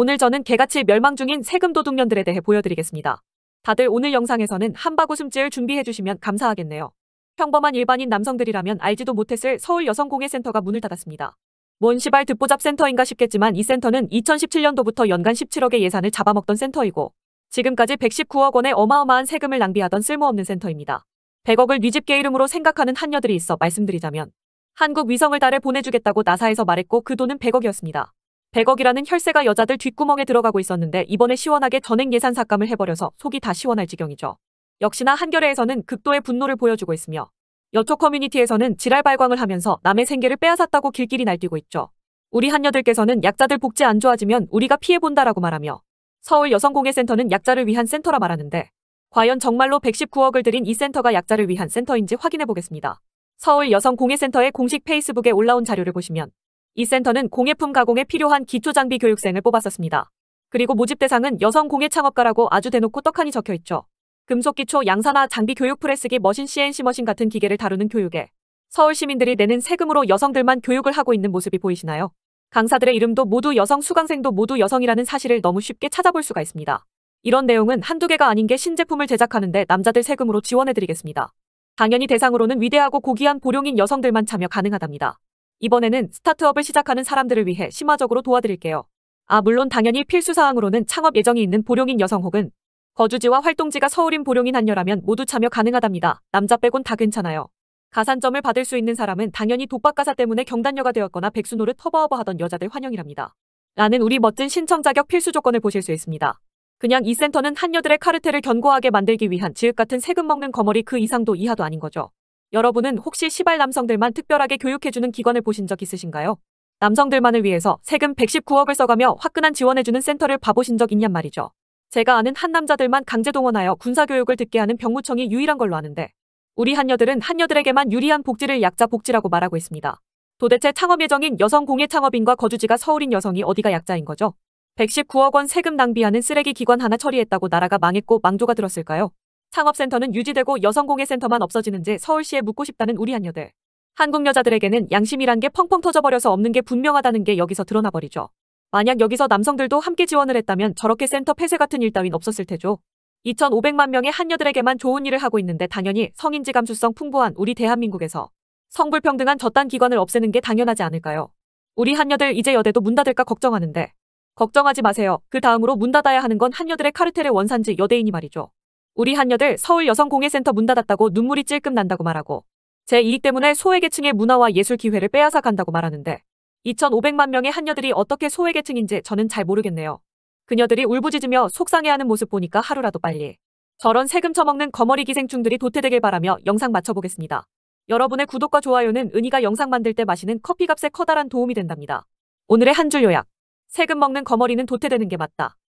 오늘 저는 개같이 멸망 중인 세금 도둑년들에 대해 보여드리겠습니다. 다들 오늘 영상에서는 한바구숨질 준비해주시면 감사하겠네요. 평범한 일반인 남성들이라면 알지도 못했을 서울여성공예센터가 문을 닫았습니다. 뭔 시발 듣보잡 센터인가 싶겠지만 이 센터는 2017년도부터 연간 17억의 예산을 잡아먹던 센터이고 지금까지 119억 원의 어마어마한 세금을 낭비하던 쓸모없는 센터입니다. 100억을 뒤집게 이름으로 생각하는 한녀들이 있어 말씀드리자면 한국 위성을 달에 보내주겠다고 나사에서 말했고 그 돈은 100억이었습니다. 100억이라는 혈세가 여자들 뒷구멍에 들어가고 있었는데 이번에 시원하게 전액 예산 삭감을 해버려서 속이 다 시원할 지경이죠. 역시나 한겨레에서는 극도의 분노를 보여주고 있으며 여초 커뮤니티에서는 지랄 발광을 하면서 남의 생계를 빼앗았다고 길길이 날뛰고 있죠. 우리 한녀들께서는 약자들 복지 안 좋아지면 우리가 피해본다라고 말하며 서울 여성공예센터는 약자를 위한 센터라 말하는데 과연 정말로 119억을 들인 이 센터가 약자를 위한 센터인지 확인해 보겠습니다. 서울 여성공예센터의 공식 페이스북에 올라온 자료를 보시면 이 센터는 공예품 가공에 필요한 기초장비 교육생을 뽑았었습니다. 그리고 모집 대상은 여성 공예 창업가라고 아주 대놓고 떡하니 적혀있죠. 금속 기초 양산화 장비 교육 프레스기 머신 CNC 머신 같은 기계를 다루는 교육에 서울 시민들이 내는 세금으로 여성들만 교육을 하고 있는 모습이 보이시나요? 강사들의 이름도 모두 여성 수강생도 모두 여성이라는 사실을 너무 쉽게 찾아볼 수가 있습니다. 이런 내용은 한두 개가 아닌 게 신제품을 제작하는데 남자들 세금으로 지원해드리겠습니다. 당연히 대상으로는 위대하고 고귀한 보령인 여성들만 참여 가능하답니다. 이번에는 스타트업을 시작하는 사람들을 위해 심화적으로 도와드릴게요. 아 물론 당연히 필수사항으로는 창업 예정이 있는 보령인 여성 혹은 거주지와 활동지가 서울인 보령인 한녀라면 모두 참여 가능하답니다. 남자 빼곤 다 괜찮아요. 가산점을 받을 수 있는 사람은 당연히 독박가사 때문에 경단녀가 되었거나 백수노릇 터버허버 하던 여자들 환영이랍니다. 라는 우리 멋진 신청 자격 필수 조건을 보실 수 있습니다. 그냥 이 센터는 한녀들의 카르텔을 견고하게 만들기 위한 지읒 같은 세금 먹는 거머리 그 이상도 이하도 아닌 거죠. 여러분은 혹시 시발 남성들만 특별하게 교육해주는 기관을 보신 적 있으신가요? 남성들만을 위해서 세금 119억을 써가며 화끈한 지원해주는 센터를 봐보신 적 있냔 말이죠. 제가 아는 한 남자들만 강제 동원하여 군사교육을 듣게 하는 병무청이 유일한 걸로 아는데 우리 한녀들은 한녀들에게만 유리한 복지를 약자 복지라고 말하고 있습니다. 도대체 창업 예정인 여성 공예 창업인과 거주지가 서울인 여성이 어디가 약자인 거죠? 119억 원 세금 낭비하는 쓰레기 기관 하나 처리했다고 나라가 망했고 망조가 들었을까요? 상업센터는 유지되고 여성공예센터만 없어지는지 서울시에 묻고 싶다는 우리 한여들. 한국 여자들에게는 양심이란 게 펑펑 터져버려서 없는 게 분명하다는 게 여기서 드러나버리죠. 만약 여기서 남성들도 함께 지원을 했다면 저렇게 센터 폐쇄 같은 일 따윈 없었을 테죠. 2,500만 명의 한여들에게만 좋은 일을 하고 있는데 당연히 성인지 감수성 풍부한 우리 대한민국에서 성불평등한 저딴 기관을 없애는 게 당연하지 않을까요? 우리 한여들 이제 여대도 문 닫을까 걱정하는데 걱정하지 마세요. 그 다음으로 문 닫아야 하는 건 한여들의 카르텔의 원산지 여대인이 말이죠. 우리 한녀들 서울여성공예센터 문 닫았다고 눈물이 찔끔 난다고 말하고 제 이익 때문에 소외계층의 문화와 예술 기회를 빼앗아 간다고 말하는데 2,500만 명의 한녀들이 어떻게 소외계층인지 저는 잘 모르겠네요. 그녀들이 울부짖으며 속상해하는 모습 보니까 하루라도 빨리 저런 세금 처먹는 거머리 기생충들이 도태되길 바라며 영상 마쳐보겠습니다. 여러분의 구독과 좋아요는 은희가 영상 만들 때 마시는 커피값에 커다란 도움이 된답니다. 오늘의 한 줄 요약 세금 먹는 거머리는 도태되는 게 맞다.